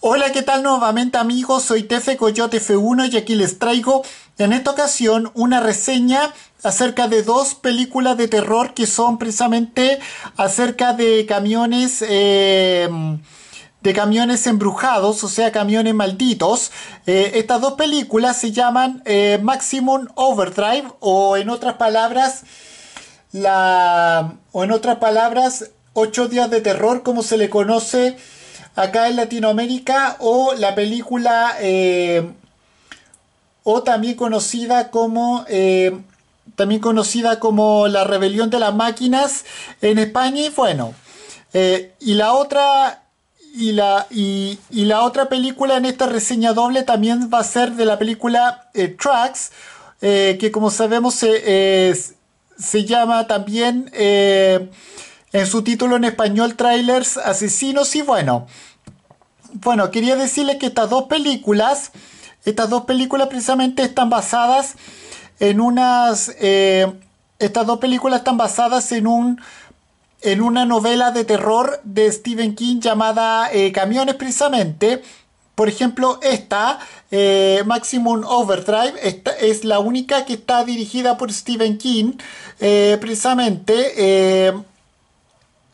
Hola, ¿qué tal nuevamente amigos? Soy Tefe Coyote F1 y aquí les traigo en esta ocasión una reseña acerca de dos películas de terror que son precisamente acerca de camiones... Eh, de camiones embrujados, o sea, camiones malditos. Eh, estas dos películas se llaman eh, Maximum Overdrive o en otras palabras, la, o en otras palabras, Ocho días de terror, como se le conoce acá en Latinoamérica o la película eh, o también conocida como eh, también conocida como La Rebelión de las Máquinas en España y bueno eh, y la otra y la, la otra película en esta reseña doble también va a ser de la película Tracks que como sabemos se llama también en su título en español, trailers asesinos y bueno. Bueno, quería decirles que estas dos películas, estas dos películas precisamente están basadas en unas, eh, estas dos películas están basadas en un, en una novela de terror de Stephen King llamada eh, Camiones precisamente. Por ejemplo, esta, eh, Maximum Overdrive, es la única que está dirigida por Stephen King, precisamente.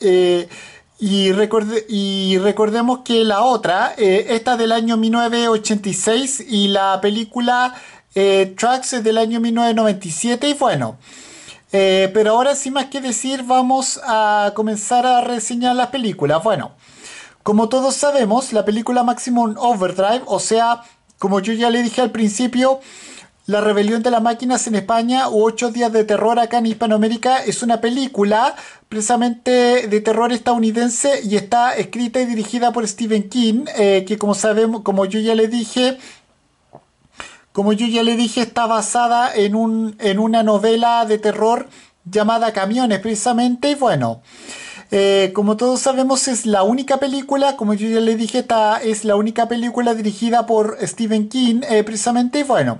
Eh, y, y, recordemos que la otra, eh, esta del año 1986 y la película eh, Tracks del año 1997 y bueno. Eh, pero ahora sin más que decir vamos a comenzar a reseñar las películas. Bueno, como todos sabemos, la película Maximum Overdrive, o sea, como yo ya le dije al principio, la rebelión de las máquinas en España u ocho días de terror acá en Hispanoamérica es una película precisamente de terror estadounidense y está escrita y dirigida por Stephen King, eh, que como sabemos, como yo ya le dije, como yo ya le dije, está basada en, un, en una novela de terror llamada Camiones, precisamente, y bueno. Eh, como todos sabemos, es la única película, como yo ya le dije, está, es la única película dirigida por Stephen King, eh, precisamente, y bueno.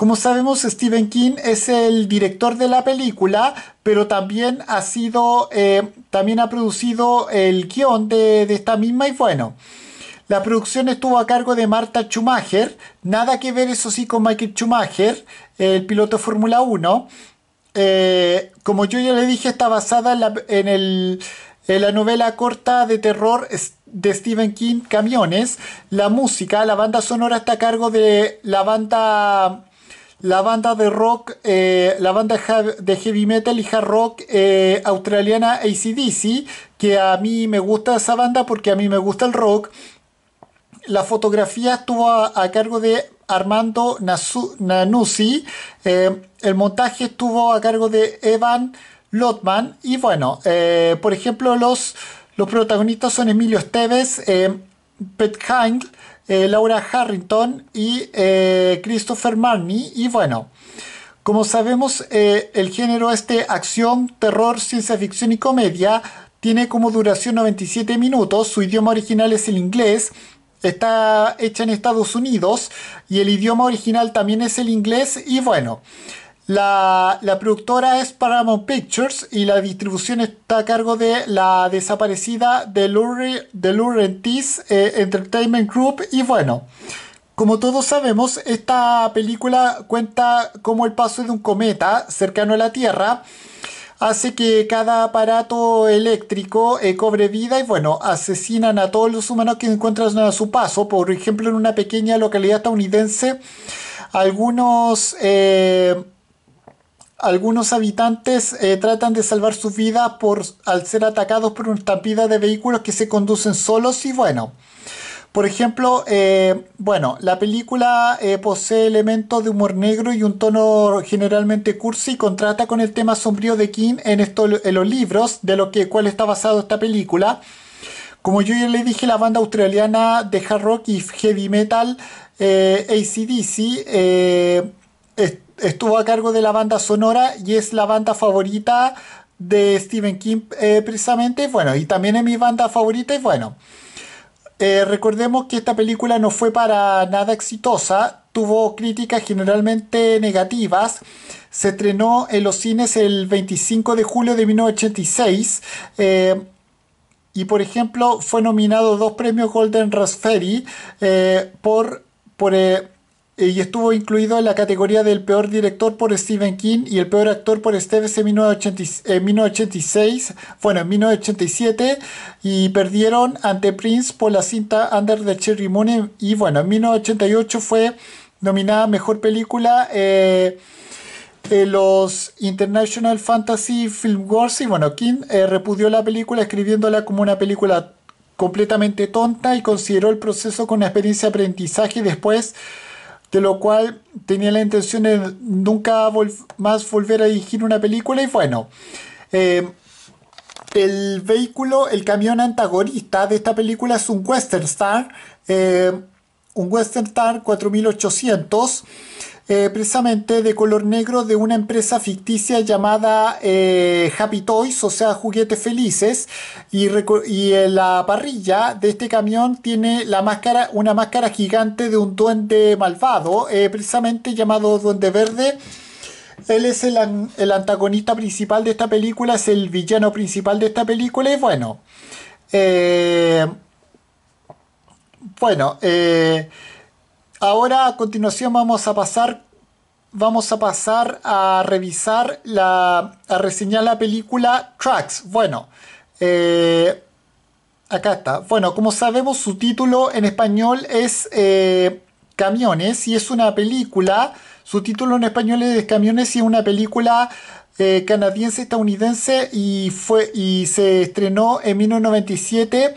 Como sabemos, Stephen King es el director de la película, pero también ha sido, eh, también ha producido el guión de, esta misma y bueno. La producción estuvo a cargo de Marta Schumacher, nada que ver eso sí con Michael Schumacher, el piloto de Fórmula 1. Eh, como yo ya le dije, está basada en la, novela corta de terror de Stephen King, Camiones. La música, la banda sonora está a cargo de la banda la banda de rock, eh, la banda de heavy metal y hard rock eh, australiana ACDC, que a mí me gusta esa banda porque a mí me gusta el rock. La fotografía estuvo a, cargo de Armando Nasu, eh, el montaje estuvo a cargo de Evan Lotman y bueno, por ejemplo los, los protagonistas son Emilio Esteves, Pet Hind, eh, Laura Harrington y eh, Christopher Marnie. Y bueno, como sabemos, eh, el género este acción, terror, ciencia ficción y comedia tiene como duración 97 minutos, su idioma original es el inglés, está hecha en Estados Unidos y el idioma original también es el inglés y bueno, la, la productora es Paramount Pictures y la distribución está a cargo de la desaparecida The Delurentis eh, Entertainment Group. Y bueno, como todos sabemos, esta película cuenta como el paso de un cometa cercano a la Tierra hace que cada aparato eléctrico eh, cobre vida y bueno, asesinan a todos los humanos que encuentran a su paso. Por ejemplo, en una pequeña localidad estadounidense, algunos... Eh, algunos habitantes eh, tratan de salvar sus vidas por, al ser atacados por una estampida de vehículos que se conducen solos y bueno. Por ejemplo, eh, bueno, la película eh, posee elementos de humor negro y un tono generalmente cursi y contrata con el tema sombrío de King en, los libros de lo que cual está basado esta película. Como yo ya le dije, la banda australiana de hard rock y heavy metal eh, ACDC estuvo a cargo de la banda sonora y es la banda favorita de Stephen King eh, precisamente. Bueno, y también es mi banda favorita y bueno. Eh, recordemos que esta película no fue para nada exitosa, tuvo críticas generalmente negativas. Se estrenó en los cines el 25 de julio de 1986 eh, y, por ejemplo, fue nominado dos premios Golden Raspberry por, por y estuvo incluido en la categoría del peor director por Stephen King y el peor actor por Stevens en 1986, bueno, en 1987, y perdieron ante Prince por la cinta Under the Cherry Moon, y bueno, en 1988 fue nominada Mejor Película. Eh, los International Fantasy Film Awards y bueno, King eh, repudió la película escribiéndola como una película completamente tonta y consideró el proceso como una experiencia de aprendizaje después de lo cual tenía la intención de nunca más volver a dirigir una película y bueno, eh, el vehículo, el camión antagonista de esta película es un Western Star, eh, un Western Star 4800 eh, precisamente de color negro de una empresa ficticia llamada eh, Happy Toys, o sea, juguetes felices. Y, en eh, la parrilla de este camión tiene una máscara gigante de un duende malvado, precisamente llamado Duende Verde. Él es el, antagonista principal de esta película, es el villano principal de esta película y bueno. bueno, Ahora a continuación vamos a pasar vamos a pasar a revisar la a reseñar la película Tracks. Bueno, eh, acá está. Bueno, como sabemos su título en español es eh, Camiones y es una película. Su título en español es Camiones y es una película eh, canadiense estadounidense y fue y se estrenó en 1997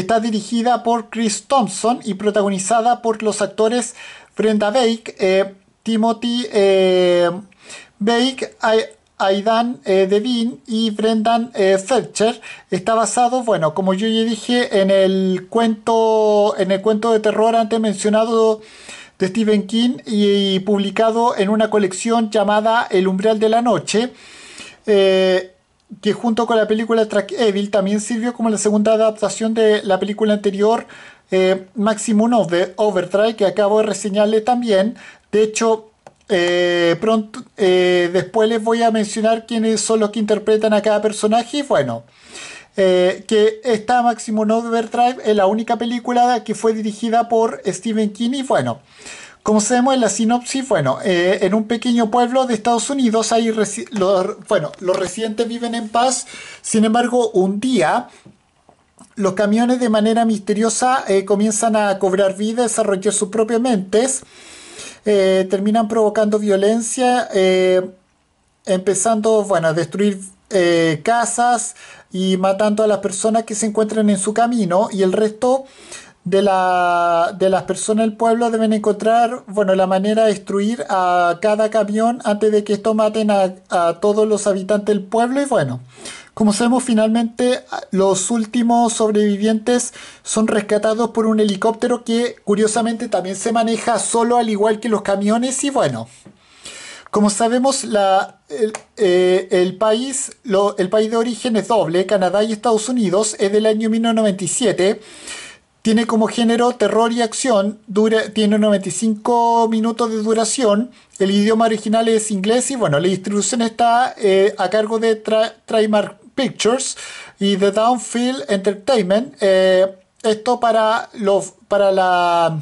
Está dirigida por Chris Thompson y protagonizada por los actores Brenda Bake, eh, Timothy eh, Bake, Aidan eh, Devine y Brendan Felcher. Está basado, bueno, como yo ya dije, en el cuento, en el cuento de terror antes mencionado de Stephen King y, publicado en una colección llamada El umbral de la noche que junto con la película Track Evil también sirvió como la segunda adaptación de la película anterior eh, Maximum of the Overdrive, que acabo de reseñarle también. De hecho, eh, pronto, eh, después les voy a mencionar quiénes son los que interpretan a cada personaje. Y bueno, que esta Maximum Overdrive es la única película que fue dirigida por Stephen King. Y bueno, como sabemos en la sinopsis, bueno, eh, en un pequeño pueblo de Estados Unidos, hay los, bueno, los residentes viven en paz, sin embargo, un día los camiones de manera misteriosa eh, comienzan a cobrar vida, desarrollar sus propias mentes, eh, terminan provocando violencia, empezando, bueno, a destruir casas y matando a las personas que se encuentran en su camino y el resto de, la, de las personas del pueblo deben encontrar, bueno, la manera de destruir a cada camión antes de que esto maten a, todos los habitantes del pueblo. Y bueno, como sabemos, finalmente ah, los últimos sobrevivientes son rescatados por un helicóptero que curiosamente también se maneja solo al igual que los camiones y bueno. Como sabemos, la, el, eh, país, el país de origen es doble, Canadá y Estados Unidos, es del año 1997. Tiene como género terror y acción, tiene 95 minutos de duración, el idioma original es inglés y bueno, la distribución está eh, a cargo de Trimark Pictures y de Downfield Entertainment. Eh, esto para, los, para la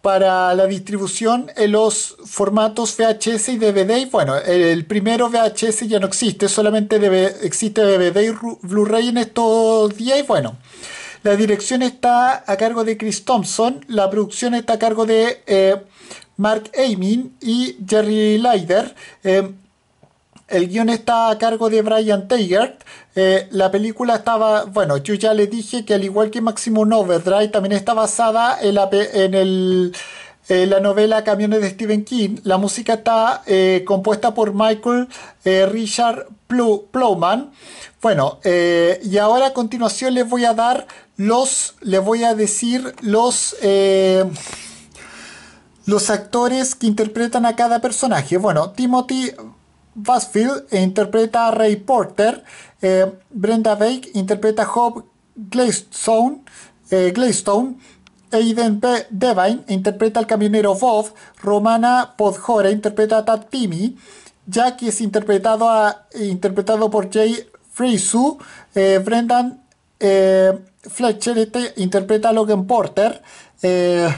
para la distribución en los formatos VHS y DVD. bueno, el primero VHS ya no existe, solamente existe DVD y Blu-ray en estos días. Y bueno, la dirección está a cargo de Chris Thompson, la producción está a cargo de eh, Mark Amin y Jerry Leider. Eh, el guión está a cargo de Brian Taggart. Eh, la película estaba, bueno, yo ya le dije que al igual que Maximum Overdrive, también está basada en, la, en el eh, la novela Camiones de Stephen King. La música está eh, compuesta por Michael eh, Richard Plowman. Bueno, y ahora a continuación les voy a dar los, les voy a decir los, los actores que interpretan a cada personaje. Bueno, Timothy Basfield interpreta a Ray Porter, Brenda Bake interpreta a Hope Gladstone. Aiden Be Devine interpreta al camionero Voz, Romana Podjora interpreta a Tad Jackie es interpretado, por Jay Frisu, eh, Brendan eh, Fletcher este interpreta a Logan Porter, eh,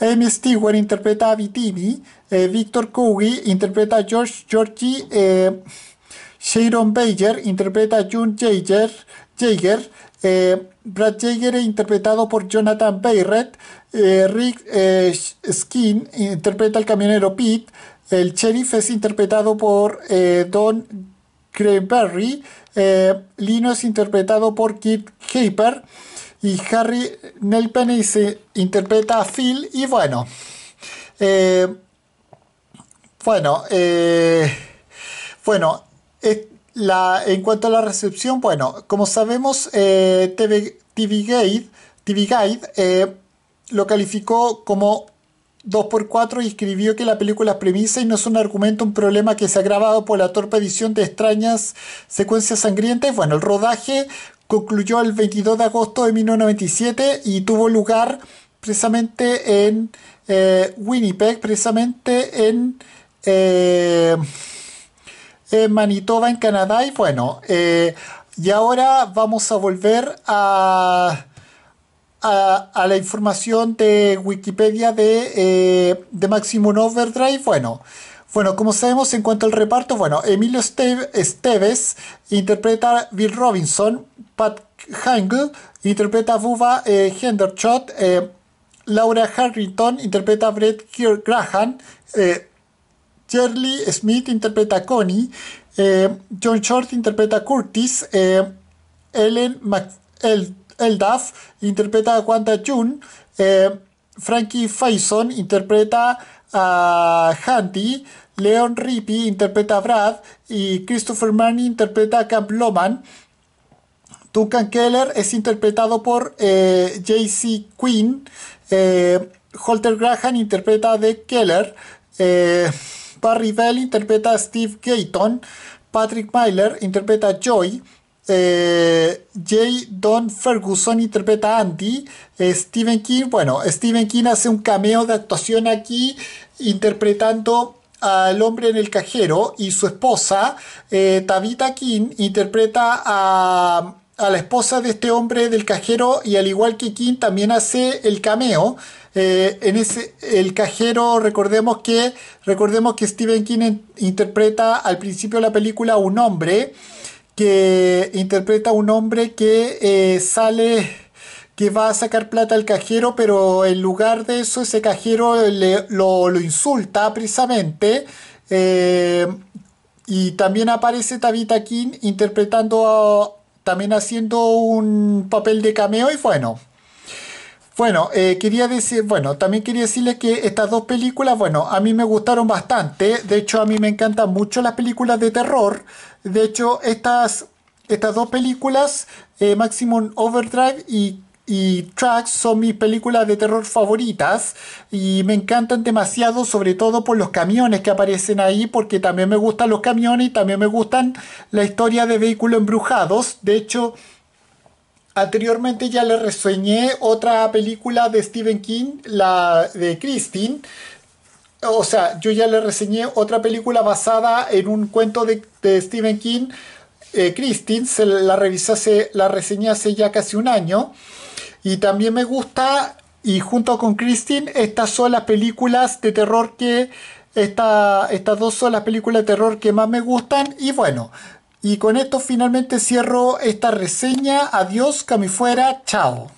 Amy Stewart interpreta a Vitini, Victor Coogie interpreta a George Georgie, Sharon Bayer interpreta a June Jaeger... Jager Brad eh, Jaeger interpretado por Jonathan Bayrett eh, Rick eh, Skin interpreta al camionero Pete, el sheriff es interpretado por Don Cranberry Lino es interpretado por Kit Haper y Harry Nelpenny interpreta a Phil y bueno, bueno, bueno, en cuanto a la recepción, bueno, como sabemos, eh, TV, Guide, TV Guide eh, lo calificó como 2x4 y escribió que la película es premisa y no es un argumento, un problema que se ha grabado por la torpe edición de extrañas secuencias sangrientes. Bueno, el rodaje concluyó el 22 de agosto de 1997 y tuvo lugar precisamente en eh, Winnipeg, precisamente en en eh, Manitoba, en Canadá. Y bueno, eh, y ahora vamos a volver a, a, la información de Wikipedia de, eh, de Maximum Overdrive. Bueno. Bueno, como sabemos en cuanto al reparto, bueno, Emilio Esteves interpreta a Bill Robinson, Pat Hingle interpreta a Bubba eh, Laura Harrington interpreta a Brett Graham, charlie Smith interpreta a Connie, eh, John Short interpreta a Curtis, eh, Ellen El Eldaff interpreta a Wanda June, eh, Frankie Faison interpreta a Handy, Leon Rippey interpreta a Brad y Christopher Mann interpreta a Camp Loman. Duncan Keller es interpretado por J.C. Quinn. Holter Graham interpreta a The Keller. Barry Bell interpreta a Steve Gayton, Patrick Myler interpreta a Joy, eh, J. Don Ferguson interpreta a Andy, eh, Stephen King, bueno, Stephen King hace un cameo de actuación aquí interpretando al hombre en el cajero y su esposa, eh, Tabitha King, interpreta a la esposa de este hombre del cajero y al igual que King también hace el cameo. Eh, en el cajero, recordemos que, recordemos que Stephen King interpreta al principio de la película un hombre que interpreta un hombre que eh, sale que va a sacar plata al cajero, pero en lugar de eso ese cajero lo, insulta precisamente. Eh, y también aparece Tabitha King interpretando, también haciendo un papel de cameo y bueno, bueno, eh, quería decir, bueno, también quería decirles que estas dos películas, bueno, a mí me gustaron bastante. De hecho, a mí me encantan mucho las películas de terror. De hecho, estas, estas dos películas, eh, Maximum Overdrive y y Tracks son mis películas de terror favoritas y me encantan demasiado, sobre todo por los camiones que aparecen ahí, porque también me gustan los camiones y también me gustan la historia de vehículos embrujados. De hecho, Anteriormente ya le reseñé otra película de Stephen King, la de Christine. O sea, yo ya le reseñé otra película basada en un cuento de, Stephen King. Eh, Christine, se la la reseñé hace ya casi un año. Y también me gusta, y junto con Christine, estas son las películas de terror que. estas dos son las películas de terror que más me gustan. Y bueno, y con esto finalmente cierro esta reseña. Adiós, camifuera, chao.